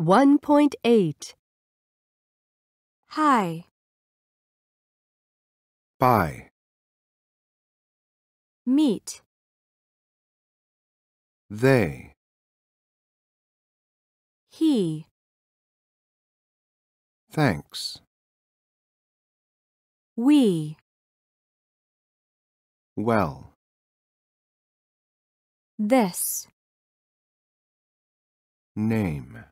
1.8 Hi. Buy. Meet. They. He. Thanks. We. Well. This. Name.